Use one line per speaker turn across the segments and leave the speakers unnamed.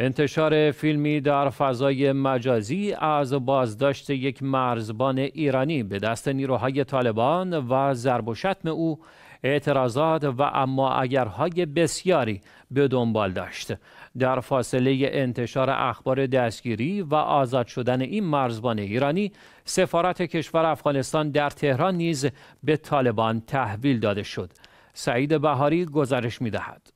انتشار فیلمی در فضای مجازی از بازداشت یک مرزبان ایرانی به دست نیروهای طالبان و ضرب و شتم او اعتراضات و اما اگرهای بسیاری به دنبال داشت در فاصله انتشار اخبار دستگیری و آزاد شدن این مرزبان ایرانی سفارت کشور افغانستان در تهران نیز به طالبان تحویل داده شد سعید بهاری گزارش میدهد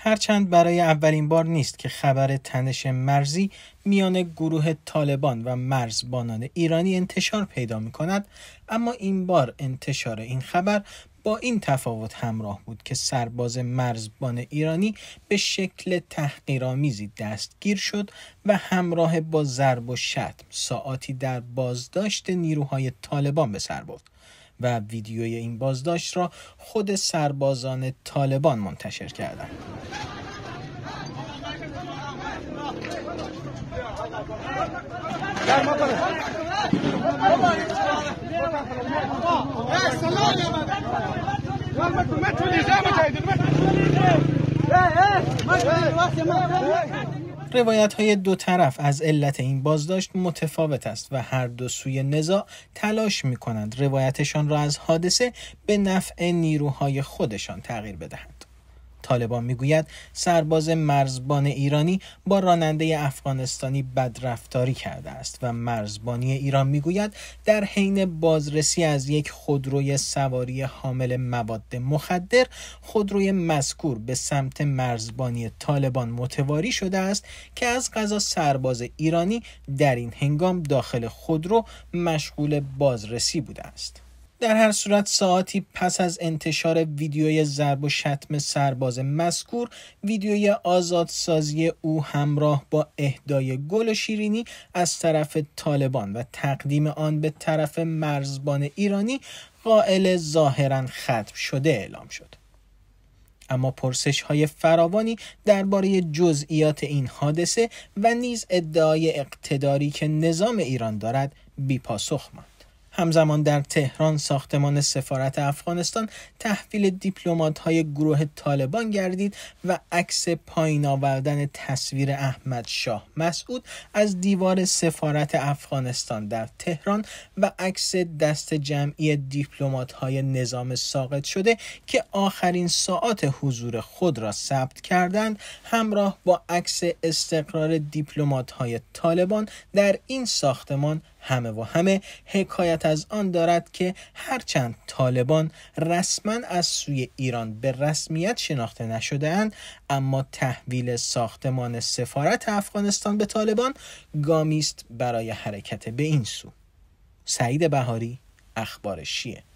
هرچند برای اولین بار نیست که خبر تنش مرزی میان گروه طالبان و مرزبانان ایرانی انتشار پیدا می کند اما این بار انتشار این خبر با این تفاوت همراه بود که سرباز مرزبان ایرانی به شکل تحقیرآمیزی دستگیر شد و همراه با ضرب و شتم ساعاتی در بازداشت نیروهای طالبان به سر برد و ویدیوی این بازداشت را خود سربازان طالبان منتشر کردند. روایت های دو طرف از علت این بازداشت متفاوت است و هر دو سوی نزاع تلاش می کنند روایتشان را از حادثه به نفع نیروهای خودشان تغییر بدهند. طالبان میگوید سرباز مرزبان ایرانی با راننده افغانستانی بدرفتاری کرده است و مرزبانی ایران میگوید در حین بازرسی از یک خودروی سواری حامل مواد مخدر خودروی مذکور به سمت مرزبانی طالبان متواری شده است که از غذا سرباز ایرانی در این هنگام داخل خودرو مشغول بازرسی بوده است در هر صورت ساعتی پس از انتشار ویدیوی ضرب و شتم سرباز مذکور ویدیوی آزادسازی او همراه با اهدای گل و شیرینی از طرف طالبان و تقدیم آن به طرف مرزبان ایرانی قائل ظاهرا ختم شده اعلام شد اما پرسش های فراوانی درباره جزئیات این حادثه و نیز ادعای اقتداری که نظام ایران دارد بیپاسخ ماند همزمان در تهران ساختمان سفارت افغانستان تحویل دیپلومات های گروه طالبان گردید و عکس پایین آوردن تصویر احمد شاه مسعود از دیوار سفارت افغانستان در تهران و عکس دست جمعی دیپلومات های نظام ساقط شده که آخرین ساعت حضور خود را ثبت کردند همراه با عکس استقرار دیپلمات های طالبان در این ساختمان همه و همه حکایت از آن دارد که هرچند طالبان رسما از سوی ایران به رسمیت شناخته نشدهاند اما تحویل ساختمان سفارت افغانستان به طالبان گامی است برای حرکت به این سو سعید بهاری اخبار شیه